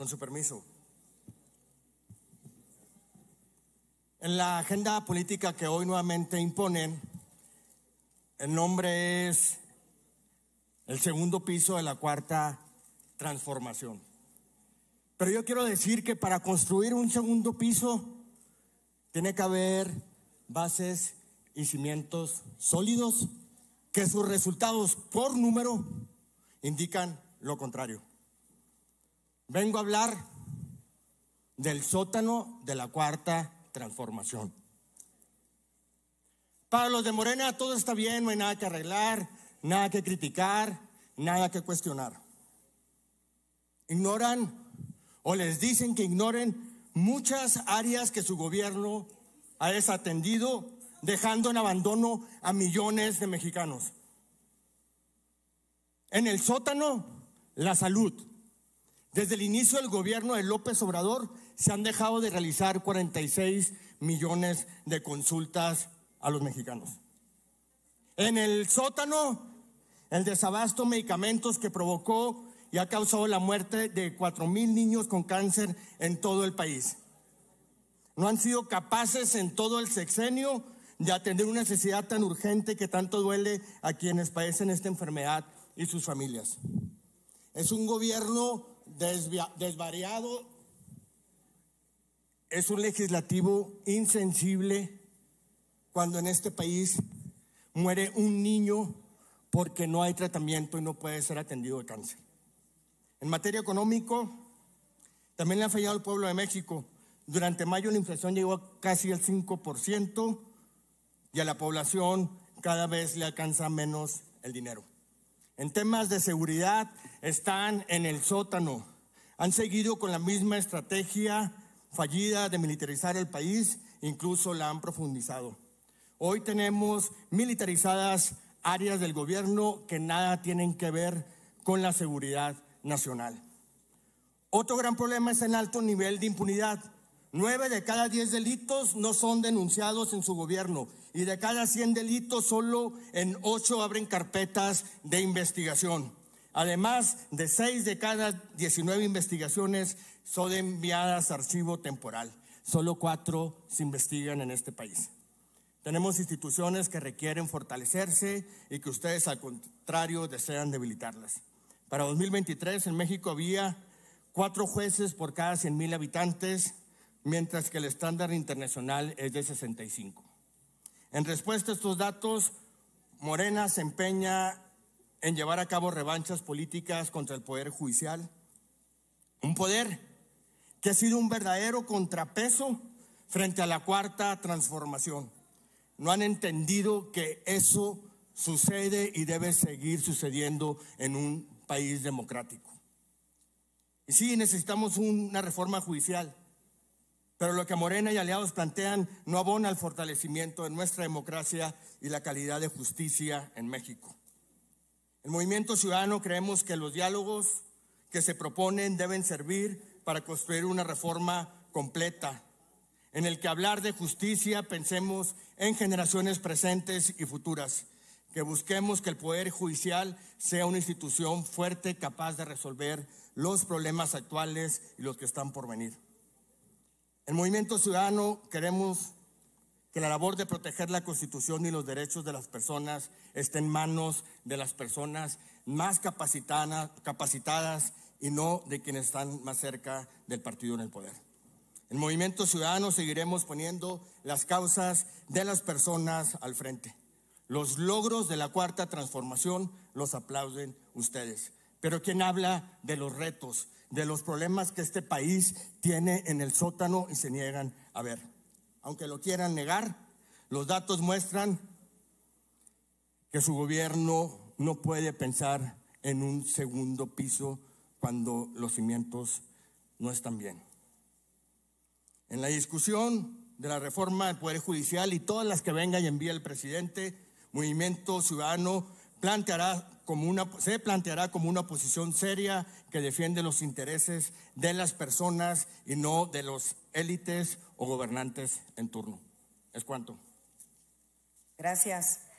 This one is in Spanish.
Con su permiso. En la agenda política que hoy nuevamente imponen, el nombre es el segundo piso de la cuarta transformación. Pero yo quiero decir que para construir un segundo piso tiene que haber bases y cimientos sólidos que sus resultados por número indican lo contrario. Vengo a hablar del sótano de la cuarta transformación. Para los de Morena todo está bien, no hay nada que arreglar, nada que criticar, nada que cuestionar. Ignoran o les dicen que ignoren muchas áreas que su gobierno ha desatendido, dejando en abandono a millones de mexicanos. En el sótano, la salud desde el inicio del gobierno de López Obrador se han dejado de realizar 46 millones de consultas a los mexicanos. En el sótano, el desabasto de medicamentos que provocó y ha causado la muerte de mil niños con cáncer en todo el país. No han sido capaces en todo el sexenio de atender una necesidad tan urgente que tanto duele a quienes padecen esta enfermedad y sus familias. Es un gobierno desvariado, es un legislativo insensible cuando en este país muere un niño porque no hay tratamiento y no puede ser atendido de cáncer. En materia económico, también le ha fallado al pueblo de México. Durante mayo la inflación llegó casi al 5% y a la población cada vez le alcanza menos el dinero. En temas de seguridad están en el sótano. Han seguido con la misma estrategia fallida de militarizar el país, incluso la han profundizado. Hoy tenemos militarizadas áreas del gobierno que nada tienen que ver con la seguridad nacional. Otro gran problema es el alto nivel de impunidad. Nueve de cada diez delitos no son denunciados en su gobierno y de cada cien delitos solo en ocho abren carpetas de investigación. Además de seis de cada 19 investigaciones son enviadas a archivo temporal. Solo cuatro se investigan en este país. Tenemos instituciones que requieren fortalecerse y que ustedes al contrario desean debilitarlas. Para 2023 en México había cuatro jueces por cada 100.000 habitantes, mientras que el estándar internacional es de 65. En respuesta a estos datos, Morena se empeña en llevar a cabo revanchas políticas contra el Poder Judicial. Un poder que ha sido un verdadero contrapeso frente a la cuarta transformación. No han entendido que eso sucede y debe seguir sucediendo en un país democrático. Y sí, necesitamos una reforma judicial, pero lo que Morena y aliados plantean no abona al fortalecimiento de nuestra democracia y la calidad de justicia en México. En Movimiento Ciudadano creemos que los diálogos que se proponen deben servir para construir una reforma completa, en el que hablar de justicia pensemos en generaciones presentes y futuras, que busquemos que el Poder Judicial sea una institución fuerte, capaz de resolver los problemas actuales y los que están por venir. En Movimiento Ciudadano queremos que la labor de proteger la Constitución y los derechos de las personas esté en manos de las personas más capacitadas y no de quienes están más cerca del partido en el poder. En Movimiento Ciudadano seguiremos poniendo las causas de las personas al frente. Los logros de la cuarta transformación los aplauden ustedes. Pero ¿quién habla de los retos, de los problemas que este país tiene en el sótano y se niegan a ver? aunque lo quieran negar, los datos muestran que su gobierno no puede pensar en un segundo piso cuando los cimientos no están bien. En la discusión de la reforma del Poder Judicial y todas las que venga y envíe el presidente, Movimiento Ciudadano planteará se planteará como una posición seria que defiende los intereses de las personas y no de los élites o gobernantes en turno. Es cuanto. Gracias.